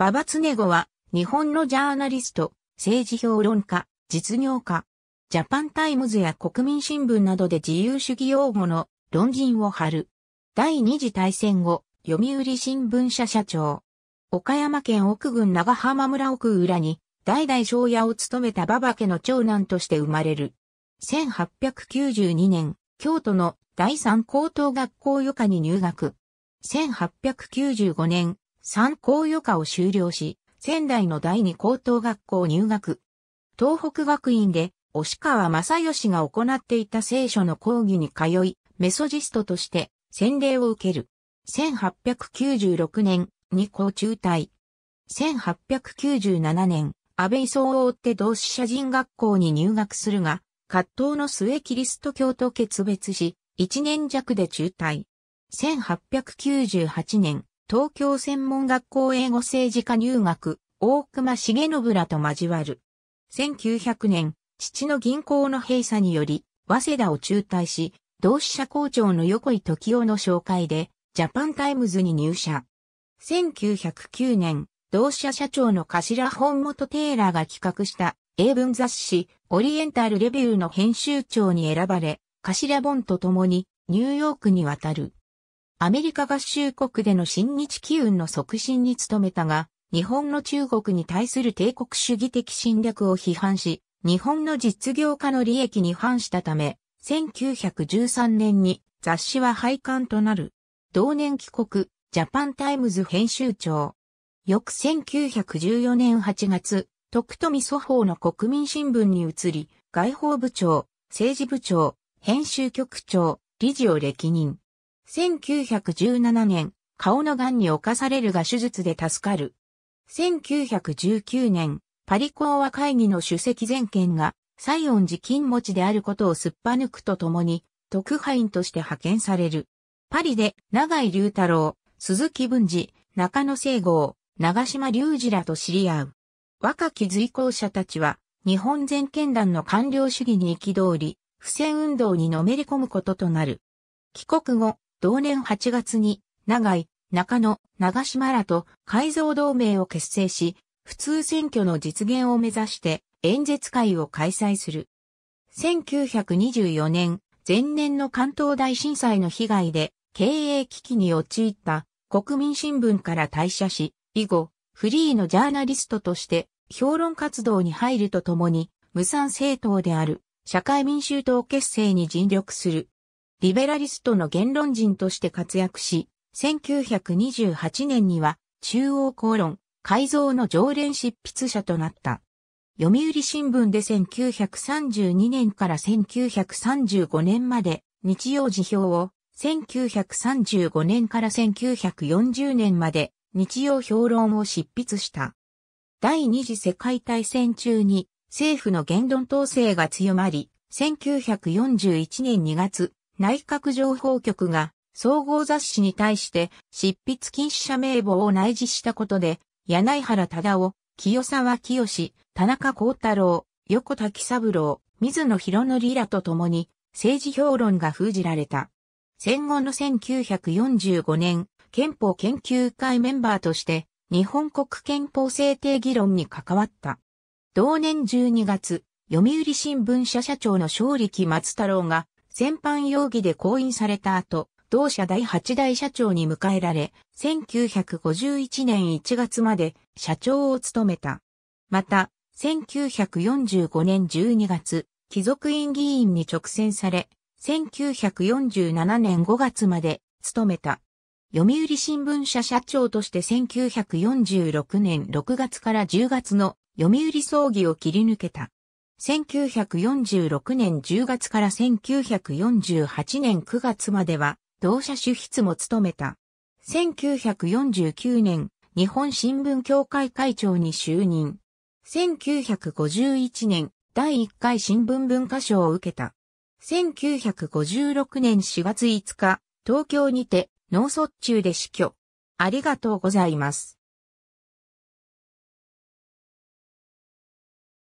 馬場常子は、日本のジャーナリスト、政治評論家、実業家、ジャパンタイムズや国民新聞などで自由主義用語の論人を張る。第二次大戦後、読売新聞社社長。岡山県奥郡長浜村奥浦に、代々庄屋を務めた馬場家の長男として生まれる。1892年、京都の第三高等学校予科に入学。1895年、三考余科を修了し、仙台の第二高等学校入学。東北学院で、押川正義が行っていた聖書の講義に通い、メソジストとして洗礼を受ける。1896年二校中退。1897年、安倍総を追って同志社人学校に入学するが、葛藤の末キリスト教と決別し、一年弱で中退。1898年、東京専門学校英語政治科入学、大隈重信らと交わる。1900年、父の銀行の閉鎖により、早稲田を中退し、同志社校長の横井時夫の紹介で、ジャパンタイムズに入社。1909年、同志社社長の頭本元テーラーが企画した英文雑誌、オリエンタルレビューの編集長に選ばれ、頭本と共にニューヨークに渡る。アメリカ合衆国での新日機運の促進に努めたが、日本の中国に対する帝国主義的侵略を批判し、日本の実業家の利益に反したため、1913年に雑誌は廃刊となる。同年帰国、ジャパンタイムズ編集長。翌1914年8月、徳富祖法の国民新聞に移り、外交部長、政治部長、編集局長、理事を歴任。1917年、顔の癌に侵されるが手術で助かる。1919年、パリ講和会議の主席全権が、西恩寺金持ちであることをすっぱ抜くとともに、特派員として派遣される。パリで、長井隆太郎、鈴木文治、中野聖郷、長島隆二らと知り合う。若き随行者たちは、日本全権団の官僚主義に憤り、不戦運動にのめり込むこととなる。帰国後、同年8月に、長井、中野、長島らと改造同盟を結成し、普通選挙の実現を目指して演説会を開催する。1924年、前年の関東大震災の被害で経営危機に陥った国民新聞から退社し、以後、フリーのジャーナリストとして評論活動に入るとともに、無産政党である社会民衆党結成に尽力する。リベラリストの言論人として活躍し、1928年には中央公論改造の常連執筆者となった。読売新聞で1932年から1935年まで日曜辞表を、1935年から1940年まで日曜評論を執筆した。第二次世界大戦中に政府の言論統制が強まり、1941年2月、内閣情報局が総合雑誌に対して執筆禁止者名簿を内示したことで、柳原忠夫、清沢清、田中幸太郎、横滝三郎、水野博則らと共に政治評論が封じられた。戦後の1945年、憲法研究会メンバーとして日本国憲法制定議論に関わった。同年12月、読売新聞社社長の勝力松太郎が戦般容疑で行員された後、同社第8代社長に迎えられ、1951年1月まで社長を務めた。また、1945年12月、貴族院議員に直選され、1947年5月まで務めた。読売新聞社社長として1946年6月から10月の読売葬儀を切り抜けた。1946年10月から1948年9月までは、同社主筆も務めた。1949年、日本新聞協会会長に就任。1951年、第1回新聞文化賞を受けた。1956年4月5日、東京にて脳卒中で死去。ありがとうございます。